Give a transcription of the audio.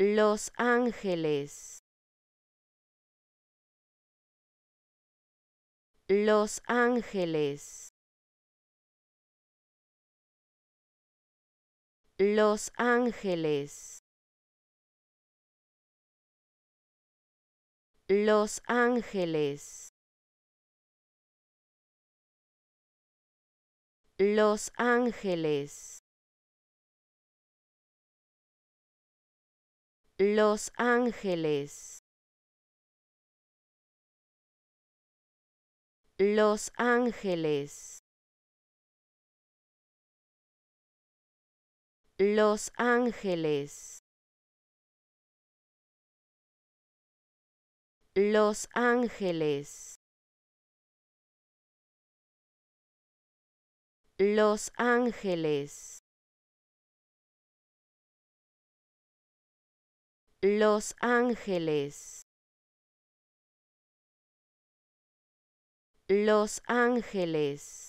Los Ángeles. Los Ángeles. Los Ángeles. Los Ángeles. Los Ángeles. Los Ángeles. Los Ángeles. Los Ángeles. Los Ángeles. Los Ángeles. Los Ángeles. Los Ángeles.